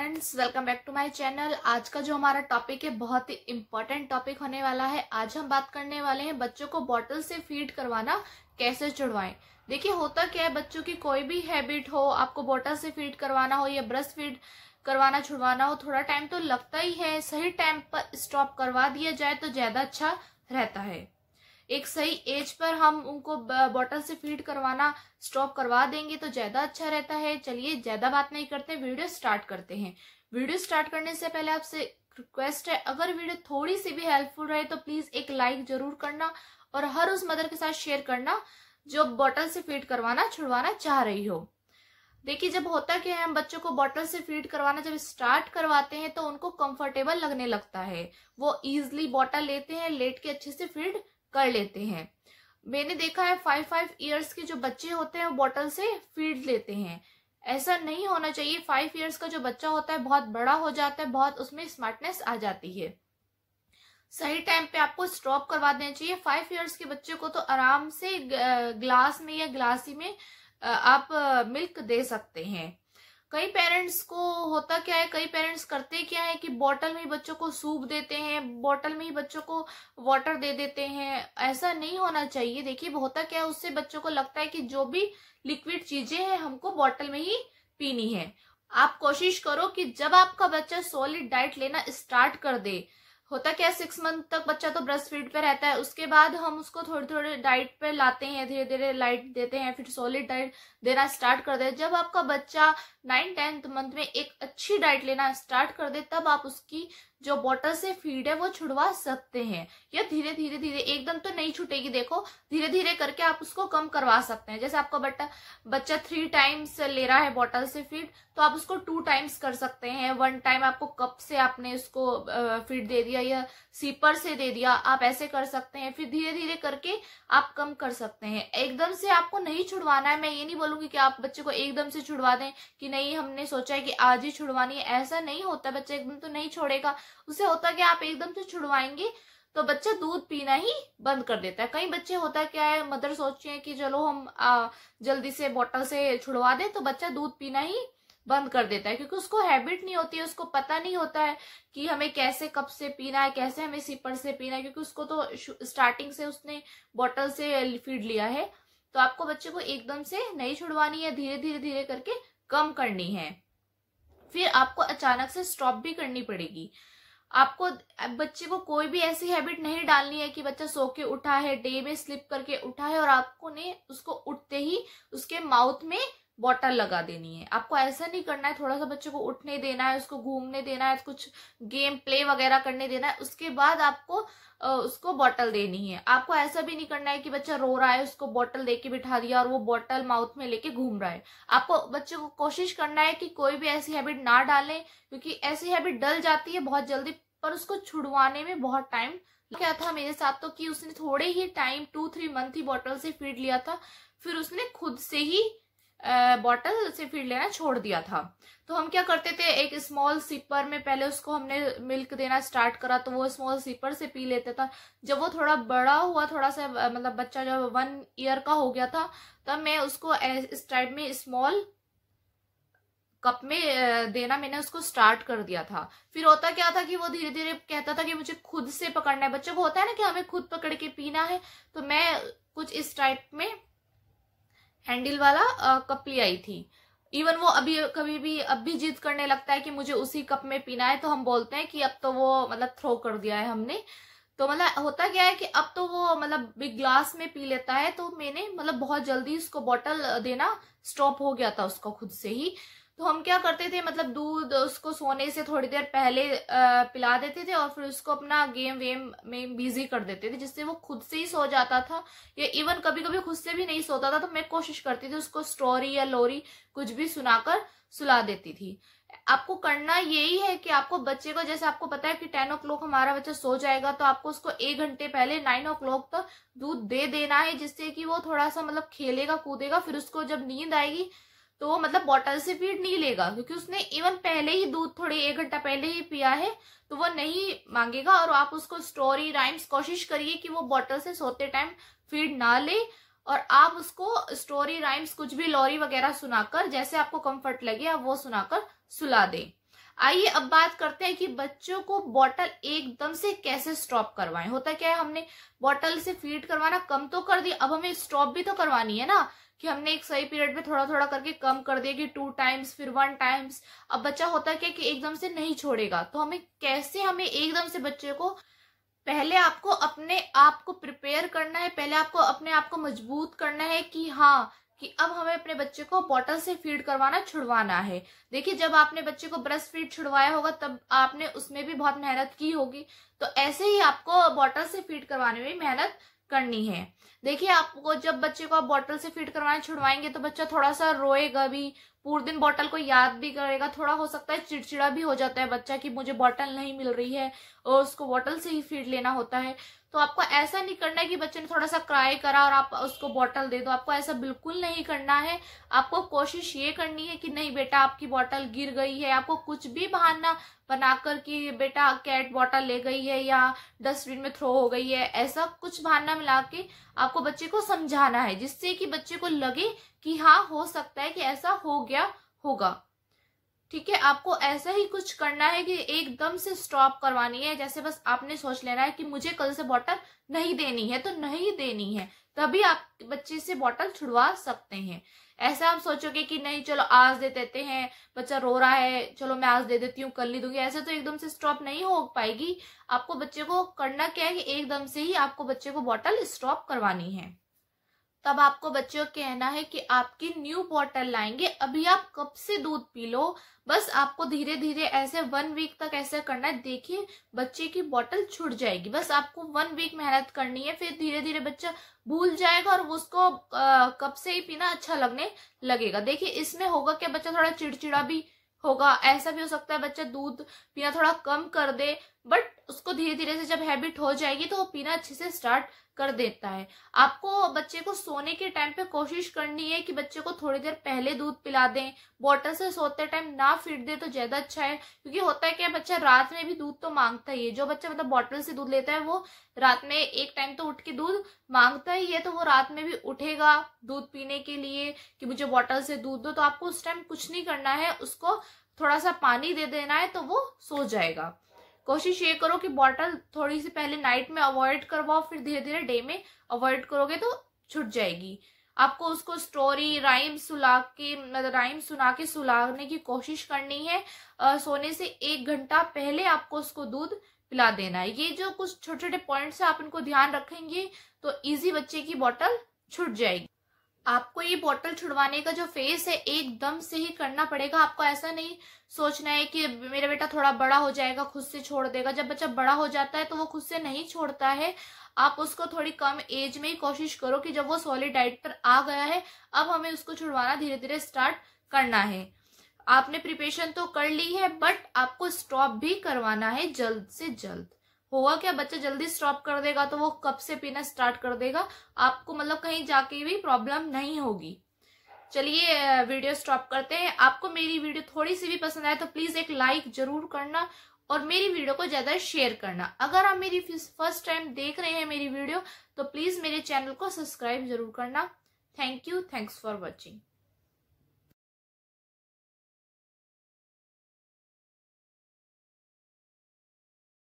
friends welcome back to my channel आज का जो हमारा टॉपिक है बहुत ही इम्पोर्टेंट टॉपिक होने वाला है आज हम बात करने वाले हैं बच्चों को बॉटल से फीड करवाना कैसे छुड़वाएं देखिए होता क्या है बच्चों की कोई भी हैबिट हो आपको बॉटल से फीड करवाना हो या ब्रश फीड करवाना छुड़वाना हो थोड़ा टाइम तो लगता ही है सही टाइम पर स्टॉप करवा दिया जाए तो ज्यादा अच्छा रहता है एक सही एज पर हम उनको बॉटल से फीड करवाना स्टॉप करवा देंगे तो ज़्यादा अच्छा रहता है चलिए ज़्यादा बात नहीं करते वीडियो स्टार्ट करते हैं वीडियो स्टार्ट करने से पहले आपसे रिक्वेस्ट है अगर वीडियो थोड़ी सी भी हेल्पफुल रहे तो प्लीज़ एक लाइक जरूर करना और हर उस मदर के साथ शेयर करना जो बॉटल से फीड करवाना छुड़वाना चाह रही हो देखिए जब होता क्या है हम बच्चों को बॉटल से फीड करवाना जब स्टार्ट करवाते हैं तो उनको कंफर्टेबल लगने लगता है वो इजिली बॉटल लेते हैं लेट के अच्छे से फीड कर लेते हैं मैंने देखा है फाइव फाइव ईयर्स के जो बच्चे होते हैं वो बॉटल से फीड लेते हैं ऐसा नहीं होना चाहिए फाइव ईयर्स का जो बच्चा होता है बहुत बड़ा हो जाता है बहुत उसमें स्मार्टनेस आ जाती है सही टाइम पे आपको स्टॉप करवा देना चाहिए फाइव ईयर्स के बच्चे को तो आराम से ग्लास में या ग्लासी में आप मिल्क दे सकते हैं कई पेरेंट्स को होता क्या है कई पेरेंट्स करते क्या है कि बॉटल में ही बच्चों को सूप देते हैं बॉटल में ही बच्चों को वाटर दे देते हैं ऐसा नहीं होना चाहिए देखिए होता क्या है उससे बच्चों को लगता है कि जो भी लिक्विड चीजें हैं हमको बॉटल में ही पीनी है आप कोशिश करो कि जब आपका बच्चा सॉलिड डाइट लेना स्टार्ट कर दे होता क्या है सिक्स मंथ तक बच्चा तो ब्रेस्ट फीड पे रहता है उसके बाद हम उसको थोड़े थोड़े डाइट पे लाते हैं धीरे धीरे लाइट देते हैं फिर सॉलिड डाइट देना स्टार्ट कर दे जब आपका बच्चा नाइन टेंथ मंथ में एक अच्छी डाइट लेना स्टार्ट कर दे तब आप उसकी जो बॉटल से फीड है वो छुड़वा सकते हैं या धीरे धीरे धीरे एकदम तो नहीं छूटेगी देखो धीरे धीरे करके आप उसको कम करवा सकते हैं जैसे आपका बट्टा बच्चा थ्री टाइम्स ले रहा है बॉटल से फीड तो आप उसको टू टाइम्स कर सकते हैं वन टाइम आपको कप से आपने उसको फीड दे दिया या सीपर से दे दिया आप ऐसे कर सकते हैं फिर धीरे धीरे करके आप कम कर सकते हैं एकदम से आपको नहीं छुड़वाना है मैं ये नहीं बोलूंगी कि आप बच्चे को एकदम से छुड़वा दें कि नहीं हमने सोचा है कि आज ही छुड़वानी है ऐसा नहीं होता बच्चा एकदम तो नहीं छोड़ेगा उससे होता क्या आप एकदम से छुड़वाएंगे तो बच्चा दूध पीना ही बंद कर देता है कई बच्चे होता क्या है मदर सोचते हैं कि चलो हम आ, जल्दी से बॉटल से छुड़वा दें तो बच्चा दूध पीना ही बंद कर देता है क्योंकि उसको हैबिट नहीं होती है उसको पता नहीं होता है कि हमें कैसे कप से पीना है कैसे हमें सिपर से पीना है क्योंकि उसको तो स्टार्टिंग से उसने बॉटल से फीड लिया है तो आपको बच्चे को एकदम से नहीं छुड़वानी है धीरे धीरे धीरे करके कम करनी है फिर आपको अचानक से स्टॉप भी करनी पड़ेगी आपको बच्चे को कोई भी ऐसी हैबिट नहीं डालनी है कि बच्चा सो के उठा है डे में स्लिप करके उठा है और आपको ने उसको उठते ही उसके माउथ में बॉटल लगा देनी है आपको ऐसा नहीं करना है थोड़ा सा बच्चे को उठने देना है उसको घूमने देना है कुछ गेम प्ले वगैरह करने देना है उसके बाद आपको उसको बॉटल देनी है आपको ऐसा भी नहीं करना है कि बच्चा रो रहा है उसको बॉटल देके बिठा दिया और वो बॉटल माउथ में लेके घूम रहा है आपको बच्चे को कोशिश करना है कि कोई भी ऐसी हैबिट ना डाले क्योंकि ऐसी हैबिट डल जाती है बहुत जल्दी पर उसको छुड़वाने में बहुत टाइम क्या था मेरे साथ तो कि उसने थोड़े ही टाइम टू थ्री मंथ ही बॉटल से फीड लिया था फिर उसने खुद से ही बॉटल से फिर लेना छोड़ दिया था तो हम क्या करते थे एक स्मॉल सिपर में पहले उसको हमने मिल्क देना स्टार्ट करा तो वो स्मॉल सिपर से पी लेते था जब वो थोड़ा बड़ा हुआ थोड़ा सा मतलब बच्चा जब वन ईयर का हो गया था तब मैं उसको इस टाइप में स्मॉल कप में देना मैंने उसको स्टार्ट कर दिया था फिर होता क्या था कि वो धीरे धीरे कहता था कि मुझे खुद से पकड़ना है बच्चों को होता है ना कि हमें खुद पकड़ के पीना है तो मैं कुछ इस टाइप में हैंडल वाला कप ले आई थी इवन वो अभी कभी भी अब भी जिद करने लगता है कि मुझे उसी कप में पीना है तो हम बोलते हैं कि अब तो वो मतलब थ्रो कर दिया है हमने तो मतलब होता क्या है कि अब तो वो मतलब बिग ग्लास में पी लेता है तो मैंने मतलब बहुत जल्दी उसको बॉटल देना स्टॉप हो गया था उसको खुद से ही तो हम क्या करते थे मतलब दूध उसको सोने से थोड़ी देर पहले पिला देते थे और फिर उसको अपना गेम वेम में बिजी कर देते थे जिससे वो खुद से ही सो जाता था या इवन कभी कभी खुद से भी नहीं सोता था तो मैं कोशिश करती थी उसको स्टोरी या लोरी कुछ भी सुनाकर सुला देती थी आपको करना यही है कि आपको बच्चे को जैसे आपको पता है कि टेन ओ हमारा बच्चा सो जाएगा तो आपको उसको एक घंटे पहले नाइन ओ क्लॉक तक दूध दे देना है जिससे कि वो थोड़ा सा मतलब खेलेगा कूदेगा फिर उसको जब नींद आएगी तो मतलब बॉटल से फीड नहीं लेगा क्योंकि उसने इवन पहले ही दूध थोड़े एक घंटा पहले ही पिया है तो वो नहीं मांगेगा और आप उसको स्टोरी राइम्स कोशिश करिए कि वो बॉटल से सोते टाइम फीड ना ले और आप उसको स्टोरी राइम्स कुछ भी लॉरी वगैरह सुनाकर जैसे आपको कंफर्ट लगे आप वो सुनाकर सुला दें आइए अब बात करते हैं कि बच्चों को बॉटल एकदम से कैसे स्टॉप करवाएं होता क्या है हमने बॉटल से फीड करवाना कम तो कर दिया अब हमें स्टॉप भी तो करवानी है ना कि हमने एक सही पीरियड में थोड़ा थोड़ा करके कम कर दिया कि टू टाइम्स फिर वन टाइम्स अब बच्चा होता क्या कि एकदम से नहीं छोड़ेगा तो हमें कैसे हमें एकदम से बच्चे को पहले आपको अपने आप को प्रिपेयर करना है पहले आपको अपने आप को मजबूत करना है कि हाँ कि अब हमें अपने बच्चे को बॉटल से फीड करवाना छुड़वाना है देखिए जब आपने बच्चे को ब्रेस्ट फीड छुड़वाया होगा तब आपने उसमें भी बहुत मेहनत की होगी तो ऐसे ही आपको बॉटल से फीड करवाने में मेहनत करनी है देखिए आपको जब बच्चे को आप बॉटल से फीड करवाएं छुड़वाएंगे तो बच्चा थोड़ा सा रोएगा भी पूरे दिन बॉटल को याद भी करेगा थोड़ा हो सकता है चिड़चिड़ा भी हो जाता है बच्चा कि मुझे बॉटल नहीं मिल रही है और उसको बॉटल से ही फीड लेना होता है तो आपको ऐसा नहीं करना है कि बच्चे ने थोड़ा सा क्राई करा और आप उसको बॉटल दे दो आपको ऐसा बिल्कुल नहीं करना है आपको कोशिश ये करनी है कि नहीं बेटा आपकी बॉटल गिर गई है आपको कुछ भी बहाना बनाकर कि बेटा कैट बॉटल ले गई है या डस्टबिन में थ्रो हो गई है ऐसा कुछ बहाना मिला के आपको बच्चे को समझाना है जिससे कि बच्चे को लगे कि हाँ हो सकता है कि ऐसा हो गया होगा ठीक है आपको ऐसा ही कुछ करना है कि एकदम से स्टॉप करवानी है जैसे बस आपने सोच लेना है कि मुझे कल से बॉटल नहीं देनी है तो नहीं देनी है तभी आप बच्चे से बॉटल छुड़वा सकते हैं ऐसा हम सोचोगे कि नहीं चलो आज दे देते हैं बच्चा रो रहा है चलो मैं आज दे देती हूँ कल ली दूंगी ऐसे तो एकदम से स्टॉप नहीं हो पाएगी आपको बच्चे को करना क्या है कि एकदम से ही आपको बच्चे को बॉटल स्टॉप करवानी है तब आपको बच्चों कहना है कि आपकी न्यू बॉटल लाएंगे अभी आप कब से दूध पी लो बस आपको धीरे धीरे ऐसे वन वीक तक ऐसे करना है देखिए बच्चे की बॉटल छूट जाएगी बस आपको वन वीक मेहनत करनी है फिर धीरे धीरे बच्चा भूल जाएगा और उसको कब से ही पीना अच्छा लगने लगेगा देखिए इसमें होगा क्या बच्चा थोड़ा चिड़चिड़ा भी होगा ऐसा भी हो सकता है बच्चा दूध पीना थोड़ा कम कर दे बट उसको धीरे धीरे से जब हैबिट हो जाएगी तो वो पीना अच्छे से स्टार्ट कर देता है आपको बच्चे को सोने के टाइम पे कोशिश करनी है कि बच्चे को थोड़ी देर पहले दूध पिला दें बॉटल से सोते टाइम ना फिट दे तो ज्यादा अच्छा है क्योंकि होता है क्या बच्चा रात में भी दूध तो मांगता ही है जो बच्चा मतलब बॉटल से दूध लेता है वो रात में एक टाइम तो उठ के दूध मांगता ही है तो वो रात में भी उठेगा दूध पीने के लिए कि मुझे बॉटल से दूध दो तो आपको उस टाइम कुछ नहीं करना है उसको थोड़ा सा पानी दे देना है तो वो सो जाएगा कोशिश ये करो कि बॉटल थोड़ी सी पहले नाइट में अवॉइड करवाओ फिर धीरे धीरे डे में अवॉइड करोगे तो छुट जाएगी आपको उसको स्टोरी राइम सुला के मतलब राइम सुना के सुलाने की कोशिश करनी है आ, सोने से एक घंटा पहले आपको उसको दूध पिला देना है ये जो कुछ छोटे छोटे पॉइंट्स है आप इनको ध्यान रखेंगे तो इजी बच्चे की बॉटल छूट जाएगी आपको ये बॉटल छुड़वाने का जो फेस है एकदम से ही करना पड़ेगा आपको ऐसा नहीं सोचना है कि मेरा बेटा थोड़ा बड़ा हो जाएगा खुद से छोड़ देगा जब बच्चा बड़ा हो जाता है तो वो खुद से नहीं छोड़ता है आप उसको थोड़ी कम एज में ही कोशिश करो कि जब वो सॉलिड डाइट पर आ गया है अब हमें उसको छुड़वाना धीरे धीरे स्टार्ट करना है आपने प्रिपरेशन तो कर ली है बट आपको स्टॉप भी करवाना है जल्द से जल्द होगा क्या बच्चा जल्दी स्टॉप कर देगा तो वो कब से पीना स्टार्ट कर देगा आपको मतलब कहीं जाके भी प्रॉब्लम नहीं होगी चलिए वीडियो स्टॉप करते हैं आपको मेरी वीडियो थोड़ी सी भी पसंद आए तो प्लीज एक लाइक जरूर करना और मेरी वीडियो को ज्यादा शेयर करना अगर आप मेरी फर्स्ट टाइम देख रहे हैं मेरी वीडियो तो प्लीज मेरे चैनल को सब्सक्राइब जरूर करना thank you thanks for watching